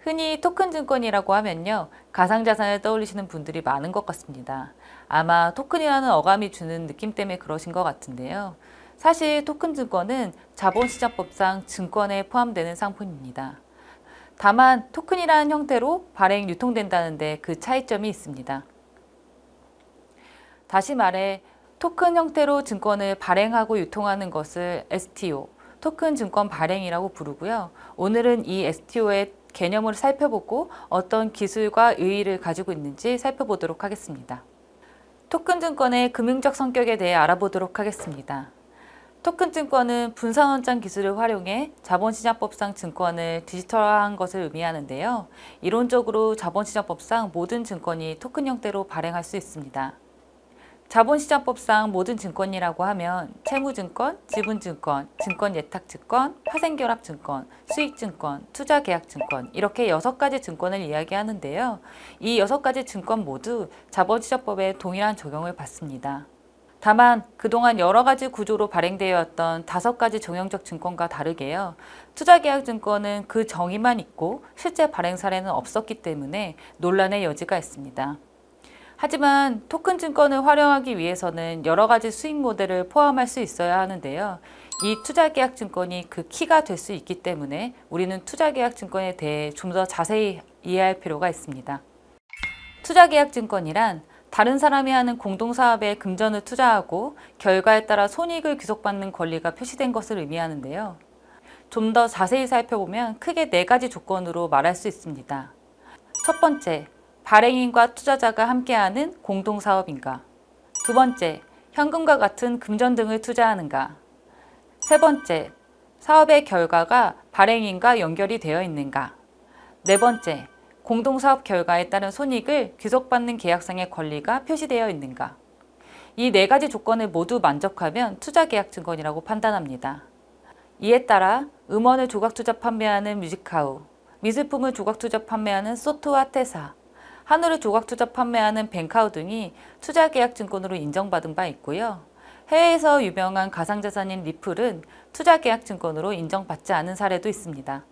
흔히 토큰 증권이라고 하면요. 가상자산을 떠올리시는 분들이 많은 것 같습니다. 아마 토큰이라는 어감이 주는 느낌 때문에 그러신 것 같은데요. 사실 토큰 증권은 자본시장법상 증권에 포함되는 상품입니다. 다만 토큰이라는 형태로 발행 유통된다는데 그 차이점이 있습니다. 다시 말해 토큰 형태로 증권을 발행하고 유통하는 것을 STO, 토큰 증권 발행이라고 부르고요. 오늘은 이 STO의 개념을 살펴보고 어떤 기술과 의의를 가지고 있는지 살펴보도록 하겠습니다. 토큰 증권의 금융적 성격에 대해 알아보도록 하겠습니다. 토큰 증권은 분산원장 기술을 활용해 자본시장법상 증권을 디지털화한 것을 의미하는데요. 이론적으로 자본시장법상 모든 증권이 토큰 형태로 발행할 수 있습니다. 자본시장법상 모든 증권이라고 하면 채무증권, 지분증권, 증권예탁증권, 파생결합증권, 수익증권, 투자계약증권 이렇게 여섯 가지 증권을 이야기하는데요. 이 여섯 가지 증권 모두 자본시장법에 동일한 적용을 받습니다. 다만 그동안 여러 가지 구조로 발행되어 왔던 다섯 가지 정형적 증권과 다르게요. 투자계약증권은 그 정의만 있고 실제 발행 사례는 없었기 때문에 논란의 여지가 있습니다. 하지만 토큰 증권을 활용하기 위해서는 여러 가지 수익 모델을 포함할 수 있어야 하는데요. 이 투자계약 증권이 그 키가 될 수 있기 때문에 우리는 투자계약 증권에 대해 좀 더 자세히 이해할 필요가 있습니다. 투자계약 증권이란 다른 사람이 하는 공동사업에 금전을 투자하고 결과에 따라 손익을 귀속받는 권리가 표시된 것을 의미하는데요. 좀 더 자세히 살펴보면 크게 네 가지 조건으로 말할 수 있습니다. 첫 번째, 발행인과 투자자가 함께하는 공동사업인가 두 번째, 현금과 같은 금전 등을 투자하는가 세 번째, 사업의 결과가 발행인과 연결이 되어 있는가 네 번째, 공동사업 결과에 따른 손익을 귀속받는 계약상의 권리가 표시되어 있는가 이 네 가지 조건을 모두 만족하면 투자계약 증권이라고 판단합니다. 이에 따라 음원을 조각투자 판매하는 뮤직하우, 미술품을 조각투자 판매하는 소트와 테사, 하늘를 조각 투자 판매하는 뱅카우 등이 투자 계약 증권으로 인정받은 바 있고요. 해외에서 유명한 가상자산인 리플은 투자 계약 증권으로 인정받지 않은 사례도 있습니다.